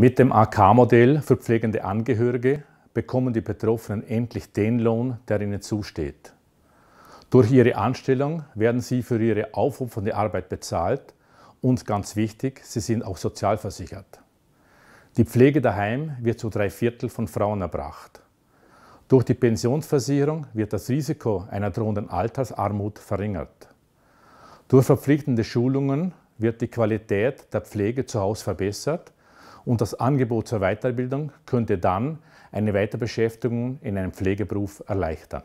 Mit dem AK-Modell für pflegende Angehörige bekommen die Betroffenen endlich den Lohn, der ihnen zusteht. Durch ihre Anstellung werden sie für ihre aufopfernde Arbeit bezahlt und ganz wichtig, sie sind auch sozialversichert. Die Pflege daheim wird zu drei Viertel von Frauen erbracht. Durch die Pensionsversicherung wird das Risiko einer drohenden Altersarmut verringert. Durch verpflichtende Schulungen wird die Qualität der Pflege zu Hause verbessert und das Angebot zur Weiterbildung könnte dann eine Weiterbeschäftigung in einem Pflegeberuf erleichtern.